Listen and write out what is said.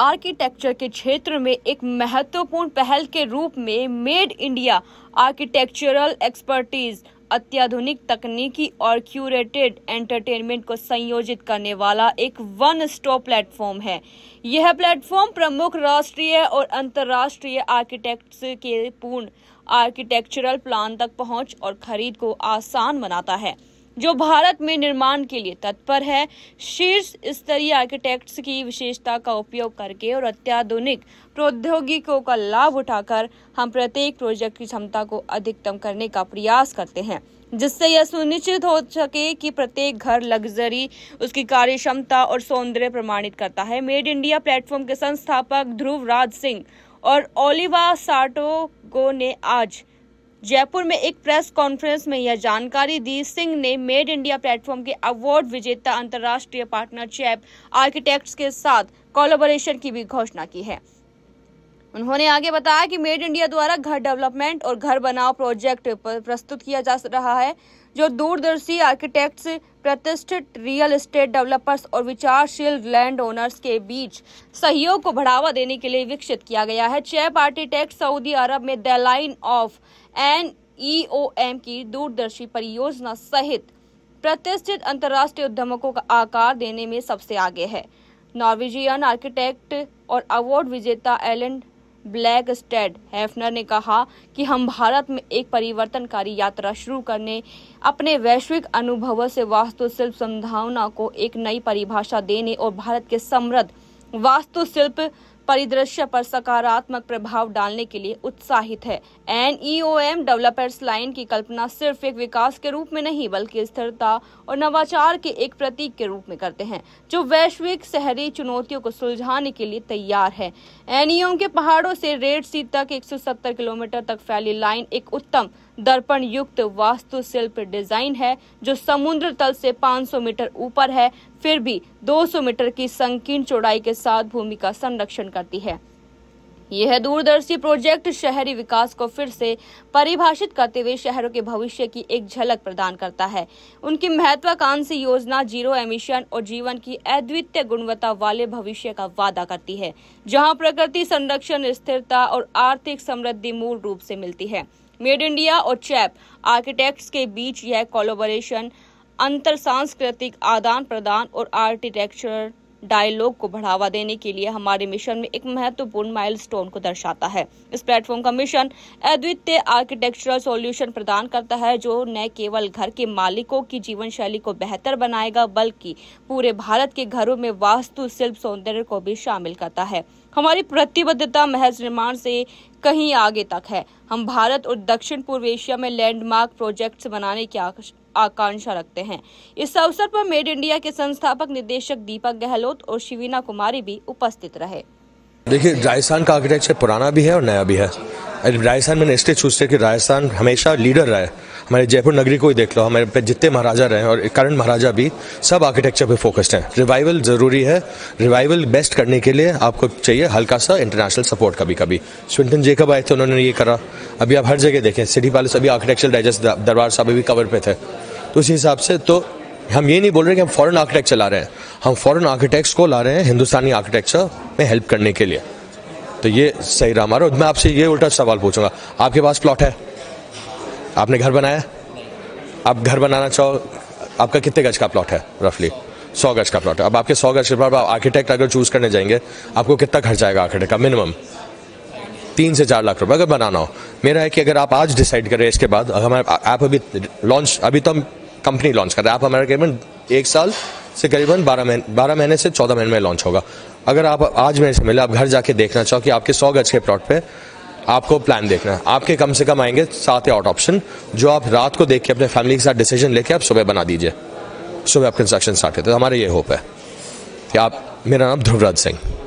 architecture के क्षेत्र में एक महत्वपूर्ण पहल के रूप में मेड इंडिया आर्किटेक्चरल एक्सपर्टीज अत्याधुनिक तकनीकी और क्यूरेटेड एंटरटेनमेंट को संयोजित करने वाला एक वन स्टॉप प्लेटफॉर्म है यह प्लेटफॉर्म प्रमुख राष्ट्रीय और अंतर्राष्ट्रीय आर्किटेक्ट्स के पूर्ण आर्किटेक्चरल प्लान तक पहुंच और खरीद को आसान बनाता है जो भारत में निर्माण के लिए तत्पर है शीर्ष स्तरीय आर्किटेक्ट्स की विशेषता का उपयोग करके और अत्याधुनिक प्रौद्योगिकों का लाभ उठाकर हम प्रत्येक प्रोजेक्ट की क्षमता को अधिकतम करने का प्रयास करते हैं जिससे यह सुनिश्चित हो सके कि प्रत्येक घर लग्जरी उसकी कार्य क्षमता और सौंदर्य प्रमाणित करता है मेड इंडिया प्लेटफॉर्म के संस्थापक ध्रुव राज सिंह और ओलिवा साटो ने आज जयपुर में एक प्रेस कॉन्फ्रेंस में यह जानकारी दी सिंह ने मेड इंडिया प्लेटफॉर्म के अवार्ड विजेता अंतर्राष्ट्रीय पार्टनरशिप आर्किटेक्ट्स के साथ कोलोबोरेशन की भी घोषणा की है उन्होंने आगे बताया कि मेड इंडिया द्वारा घर डेवलपमेंट और घर बनाओ प्रोजेक्ट प्रस्तुत किया जा रहा है जो दूरदर्शी आर्किटेक्ट्स प्रतिष्ठित रियल एस्टेट डेवलपर्स और विचारशील लैंड ओनर्स के बीच सहयोग को बढ़ावा देने के लिए विकसित किया गया है चैप आर्किटेक्ट सऊदी अरब में the line of N E O M की दूरदर्शी परियोजना सहित प्रतिष्ठित अंतर्राष्ट्रीय उद्यमों को आकार देने में सबसे आगे है नॉर्वेजियन आर्किटेक्ट और अवार्ड विजेता एलेंड ब्लैक स्टेड हेफनर ने कहा कि हम भारत में एक परिवर्तनकारी यात्रा शुरू करने अपने वैश्विक अनुभवों से वास्तुशिल्प संभावना को एक नई परिभाषा देने और भारत के समृद्ध वास्तुशिल्प परिदृश्य पर सकारात्मक प्रभाव डालने के लिए उत्साहित है एन डेवलपर्स लाइन की कल्पना सिर्फ एक विकास के रूप में नहीं बल्कि स्थिरता और नवाचार के एक प्रतीक के रूप में करते हैं जो वैश्विक शहरी चुनौतियों को सुलझाने के लिए तैयार है एनईओ के पहाड़ों से रेड सी तक 170 किलोमीटर तक फैली लाइन एक उत्तम दर्पण युक्त वास्तुशिल्प डिजाइन है जो समुद्र तल से 500 मीटर ऊपर है फिर भी 200 मीटर की संकीर्ण चौड़ाई के साथ भूमि का संरक्षण करती है यह दूरदर्शी प्रोजेक्ट शहरी विकास को फिर से परिभाषित करते हुए शहरों के भविष्य की एक झलक प्रदान करता है उनकी महत्वाकांक्षी योजना जीरो एमिशन और जीवन की अद्वितीय गुणवत्ता वाले भविष्य का वादा करती है जहां प्रकृति संरक्षण स्थिरता और आर्थिक समृद्धि मूल रूप से मिलती है मेड इंडिया और चैप आर्किटेक्ट्स के बीच यह कोलोबोरेशन अंतर सांस्कृतिक आदान प्रदान और आर्किटेक्चर डायलॉग को बढ़ावा देने के लिए हमारे मिशन में एक महत्वपूर्ण माइलस्टोन को दर्शाता है इस प्लेटफॉर्म का मिशन अद्वितीय आर्किटेक्चरल सॉल्यूशन प्रदान करता है जो न केवल घर के मालिकों की जीवन शैली को बेहतर बनाएगा बल्कि पूरे भारत के घरों में वास्तु शिल्प सौंदर्य को भी शामिल करता है हमारी प्रतिबद्धता महज निर्माण से कहीं आगे तक है हम भारत और दक्षिण पूर्व एशिया में लैंडमार्क प्रोजेक्ट्स बनाने की आकांक्षा रखते हैं इस अवसर पर मेड इंडिया के संस्थापक निदेशक दीपक गहलोत और शिवीना कुमारी भी उपस्थित रहे देखिए राजस्थान का आर्किटेक्चर पुराना भी है और नया भी है राजस्थान में इसलिए चूज कि राजस्थान हमेशा लीडर रहा है हमारे जयपुर नगरी को ही देख लो हमारे पे जितने महाराजा रहे और करण महाराजा भी सब आर्किटेक्चर पे फोकस्ड हैं रिवाइवल ज़रूरी है रिवाइवल बेस्ट करने के लिए आपको चाहिए हल्का सा इंटरनेशनल सपोर्ट कभी कभी स्विंटन जेकब आए थे उन्होंने ये करा अभी आप हर जगह देखें सिटी पैलेस अभी आर्किटेक्चर डाइजेस्ट दरबार साहब भी कवर पे थे तो उसी हिसाब से तो हम ये नहीं बोल रहे कि हम फॉरेन आर्किटेक्चर ला रहे हैं हम फॉरेन आर्किटेक्ट्स को ला रहे हैं हिंदुस्तानी आर्किटेक्चर में हेल्प करने के लिए तो ये सही रहा हमारा मैं आपसे ये उल्टा सवाल पूछूंगा आपके पास प्लॉट है आपने घर बनाया आप घर बनाना चाहो आपका कितने गज का प्लॉट है रफली सौ गज का प्लॉट है अब आपके सौ गज के प्लॉट आप आर्किटेक्ट अगर चूज़ करने जाएंगे आपको कितना खर्च आएगा आर्किटेक्ट का मिनिमम तीन से चार लाख रुपए अगर बनाना हो मेरा है कि अगर आप आज डिसाइड करें इसके बाद अगर हमारे ऐप अभी लॉन्च अभी तो हम कंपनी लॉन्च कर रहे हैं ऐप हमारे करीबन एक साल से करीबन बारह महीने बारह महीने से चौदह महीने में लॉन्च होगा अगर आप आज मेरे से मिले आप घर जाके देखना चाहो कि आपके सौ गज के प्लॉट पर आपको प्लान देखना है आपके कम से कम आएंगे सात या आठ ऑप्शन जो आप रात को देख के अपने फैमिली के साथ डिसीजन लेके आप सुबह बना दीजिए सुबह आप कंस्ट्रक्शन स्टार्ट करते तो हमारा ये होप है कि आप मेरा नाम ध्रुवराज सिंह